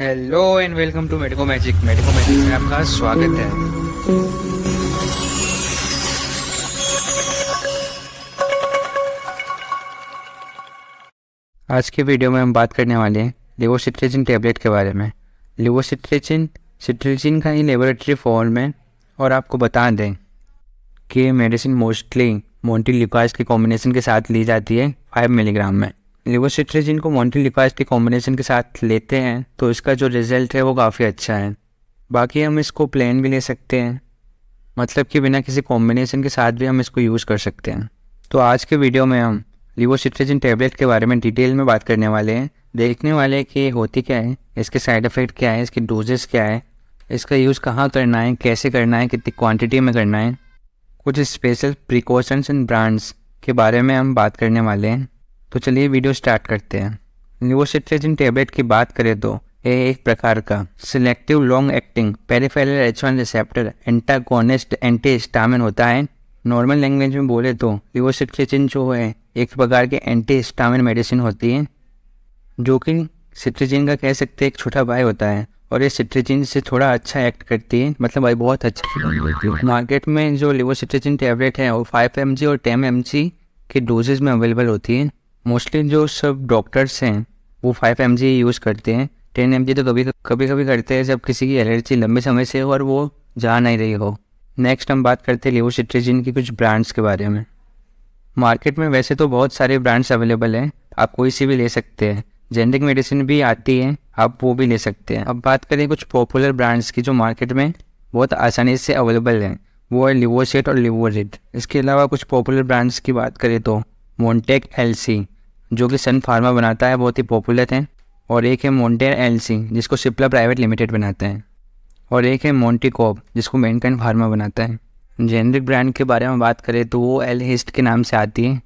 hello and welcome to Medico Magic Medico Magic में आपका स्वागत है आज के वीडियो में हम बात करने वाले हैं लिवोसिट्रेजिन टेबलेट के बारे में लिवोसिट्रेजिन सिट्रेजिन का ही लेबोरेटरी फॉर्म है और आपको बता दें कि मेडिसिन मोस्टली मोन्टी लिकाज के कॉम्बिनेशन के साथ ली जाती है 5 मिलीग्राम में लिवोसिट्रेजिन को मॉन्टिलिपाज के कॉम्बिनेशन के साथ लेते हैं तो इसका जो रिज़ल्ट है वो काफ़ी अच्छा है बाकी हम इसको प्लेन भी ले सकते हैं मतलब कि बिना किसी कॉम्बिनेशन के साथ भी हम इसको यूज़ कर सकते हैं तो आज के वीडियो में हम लिवोसिट्रेजिन टेबलेट के बारे में डिटेल में बात करने वाले हैं देखने वाले हैं कि होती क्या है इसके साइड इफ़ेक्ट क्या है इसके डोजेस क्या है इसका यूज़ कहाँ करना है कैसे करना है कितनी क्वांटिटी में करना है कुछ स्पेशल प्रिकॉशंस एंड ब्रांड्स के बारे में हम बात करने वाले हैं तो चलिए वीडियो स्टार्ट करते हैं न्यूरोसिट्रेजिन टेबलेट की बात करें तो ये एक प्रकार का selective long acting peripheral H one receptor antagonist antihistamine होता है नॉर्मल लैंग्वेज में बोले तो लिवोसिट्रेचिन जो है एक प्रकार के एंटी स्टामिन मेडिसिन होती है जो कि सिट्रेजिन का कह सकते हैं एक छोटा भाई होता है और ये सिट्रेजिन से थोड़ा अच्छा एक्ट करती है मतलब भाई बहुत अच्छा मार्केट में जो लिवोसिट्रेजिन टेबलेट है वो फाइव एम और टेन एम की डोजेज में अवेलेबल होती है मोस्टली जो सब डॉक्टर्स हैं वो फाइव एम जी यूज़ करते हैं टेन एम जी तो कभी कभी कभी करते हैं जब किसी की एलर्जी लंबे समय से हो और वो जा नहीं रही हो नेक्स्ट हम बात करते हैं सिट्रीजिन की कुछ ब्रांड्स के बारे में मार्केट में वैसे तो बहुत सारे ब्रांड्स अवेलेबल हैं आप कोई सी भी ले सकते हैं जेनरिक मेडिसिन भी आती है आप वो भी ले सकते हैं अब बात करें कुछ पॉपुलर ब्रांड्स की जो मार्केट में बहुत आसानी से अवेलेबल हैं वो है लिवोसेट और लिवोजिट इसके अलावा कुछ पॉपुलर ब्रांड्स की बात करें तो मोन्टेक एल सी जो कि सन फार्मा बनाता है बहुत ही पॉपुलर हैं और एक है मोन्टेन एल जिसको सिप्ला प्राइवेट लिमिटेड बनाते हैं और एक है मोन्टीकॉप जिसको मेनकाइन फार्मा बनाता है जेनरिक ब्रांड के बारे में बात करें तो वो एल हिस्ट के नाम से आती है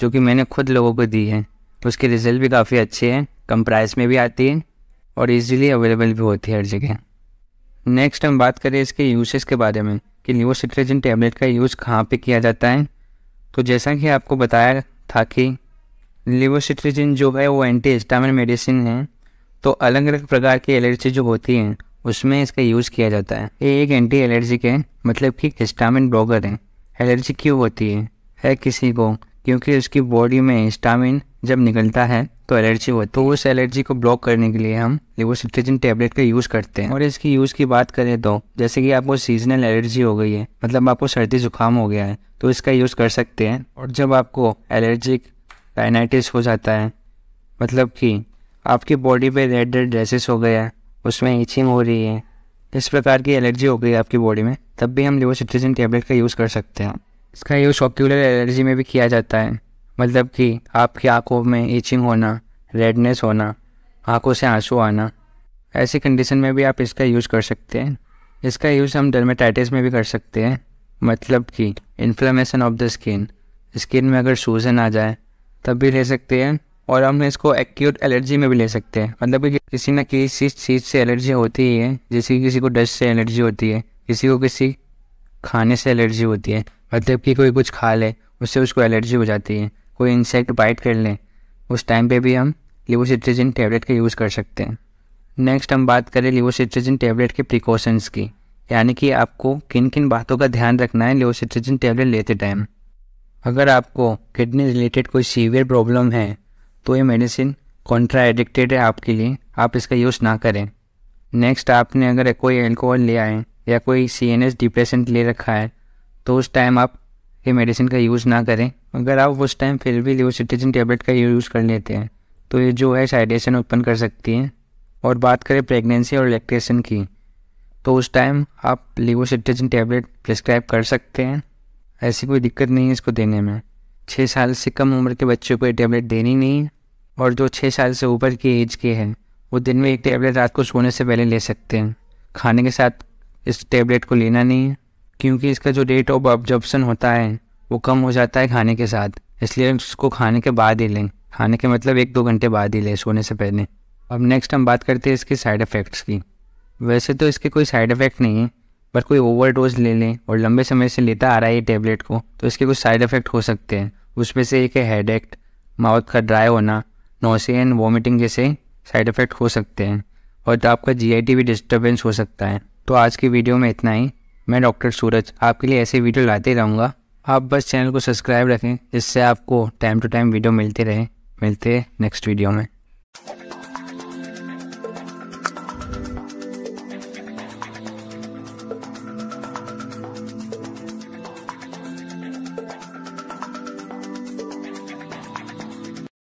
जो कि मैंने खुद लोगों को दी है उसके रिज़ल्ट भी काफ़ी अच्छे हैं कम प्राइस में भी आती है और इजीली अवेलेबल भी होती है हर जगह नेक्स्ट हम बात करें इसके यूसेस के बारे में कि न्यूसिट्रेजन टेबलेट का यूज़ कहाँ पे किया जाता है तो जैसा कि आपको बताया था कि लिवोसिट्रिजिन जो है वो एंटी हिस्टामिन मेडिसिन है तो अलग अलग प्रकार की एलर्जी जो होती हैं उसमें इसका यूज़ किया जाता है ये एक एंटी एलर्जिक है मतलब कि हिस्टामिन ब्लॉकर है एलर्जी क्यों होती है है किसी को क्योंकि उसकी बॉडी में हिस्टामिन जब निकलता है तो एलर्जी होती तो उस एलर्जी को ब्लॉक करने के लिए हम लिवोसिट्रिजिन टेबलेट का यूज़ करते हैं और इसकी यूज़ की बात करें तो जैसे कि आपको सीजनल एलर्जी हो गई है मतलब आपको सर्दी जुकाम हो गया है तो इसका यूज़ कर सकते हैं और जब आपको एलर्जिक काइनाइटिस हो जाता है मतलब कि आपकी बॉडी पे रेड रेड ड्रेसेस हो गया उसमें इचिंग हो रही है इस प्रकार की एलर्जी हो गई आपकी बॉडी में तब भी हम लिवोसिट्रिजिन टेबलेट का यूज़ कर सकते हैं इसका यूज़ ऑक्यूलर एलर्जी में भी किया जाता है मतलब कि आपकी आंखों में इचिंग होना रेडनेस होना आंखों से आंसू आना ऐसी कंडीशन में भी आप इसका यूज़ कर सकते हैं इसका यूज़ हम डर्मेटाइटिस में भी कर सकते हैं मतलब कि inflammation of the skin skin में अगर सूजन आ जाए तब भी ले सकते हैं और हम इसको एक्यूट एलर्जी में भी ले सकते हैं मतलब कि किसी ना किसी चीज़ से एलर्जी होती ही है जैसे कि किसी को डस्ट से एलर्जी होती है किसी को किसी खाने से एलर्जी होती है मतलब कि कोई कुछ खा ले उससे उसको एलर्जी हो जाती है कोई इंसेक्ट बाइट कर लें उस टाइम पे भी हम लिवोसिट्रिजिन टैबलेट का यूज़ कर सकते हैं नेक्स्ट हम बात करें लिवोसिट्रिजिन टैबलेट के प्रिकॉशंस की यानी कि आपको किन किन बातों का ध्यान रखना है लिवोसिट्रिजिन टैबलेट लेते टाइम अगर आपको किडनी रिलेटेड कोई सीवियर प्रॉब्लम है तो ये मेडिसिन कॉन्ट्रा एडिक्टेड है आपके लिए आप इसका यूज़ ना करें नेक्स्ट आपने अगर कोई एल्कोहल लिया है या कोई सी एन एस डिप्रेशन ले रखा है तो उस टाइम आप ये मेडिसिन का यूज़ ना करें अगर आप उस टाइम फिर भी सिटीजन टेबलेट का यूज़ कर लेते हैं तो ये जो है साइडेशन उत्पन्न कर सकती है और बात करें प्रेगनेंसी और लैक्टेशन की तो उस टाइम आप सिटीजन टेबलेट प्रिस्क्राइब कर सकते हैं ऐसी कोई दिक्कत नहीं है इसको देने में छः साल से कम उम्र के बच्चों को ये टैबलेट देनी नहीं है और जो छः साल से ऊपर की एज के हैं वो दिन में एक टैबलेट रात को सोने से पहले ले सकते हैं खाने के साथ इस टैबलेट को लेना नहीं है क्योंकि इसका जो रेट ऑफ ऑब्जॉर्बसन होता है वो कम हो जाता है खाने के साथ इसलिए उसको खाने के बाद ही लें खाने के मतलब एक दो घंटे बाद ही लें सोने से पहले अब नेक्स्ट हम बात करते हैं इसके साइड इफ़ेक्ट्स की वैसे तो इसके कोई साइड इफ़ेक्ट नहीं है पर कोई ओवर डोज ले लें और लंबे समय से लेता आ रहा है ये टेबलेट को तो इसके कुछ साइड इफ़ेक्ट हो सकते हैं उसमें से एक है हेड एक्ट माउथ का ड्राई होना नोसे एंड वॉमिटिंग जैसे साइड इफ़ेक्ट हो सकते हैं और तो आपका जी भी डिस्टर्बेंस हो सकता है तो आज की वीडियो में इतना ही मैं डॉक्टर सूरज आपके लिए ऐसे वीडियो लाते रहूँगा आप बस चैनल को सब्सक्राइब रखें जिससे आपको टाइम टू टाइम वीडियो मिलते रहे मिलते नेक्स्ट वीडियो में